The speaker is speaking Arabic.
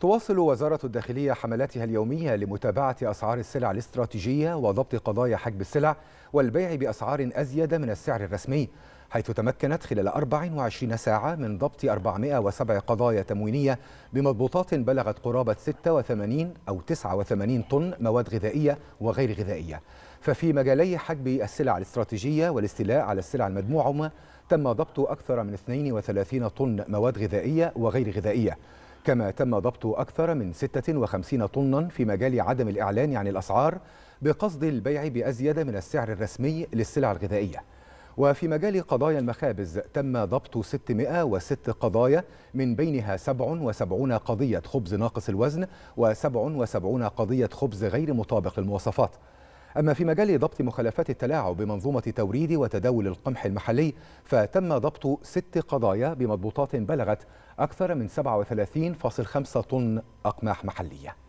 تواصل وزارة الداخلية حملاتها اليومية لمتابعة أسعار السلع الاستراتيجية وضبط قضايا حجب السلع والبيع بأسعار أزيد من السعر الرسمي حيث تمكنت خلال 24 ساعة من ضبط 407 قضايا تموينية بمضبوطات بلغت قرابة 86 أو 89 طن مواد غذائية وغير غذائية ففي مجالي حجب السلع الاستراتيجية والاستيلاء على السلع المدموعة تم ضبط أكثر من 32 طن مواد غذائية وغير غذائية كما تم ضبط أكثر من 56 طنا في مجال عدم الإعلان عن الأسعار بقصد البيع بأزيد من السعر الرسمي للسلع الغذائية وفي مجال قضايا المخابز تم ضبط 606 قضايا من بينها 77 قضية خبز ناقص الوزن و77 قضية خبز غير مطابق للمواصفات أما في مجال ضبط مخالفات التلاعب بمنظومة توريد وتداول القمح المحلي فتم ضبط ست قضايا بمضبوطات بلغت أكثر من 37.5 طن أقماح محلية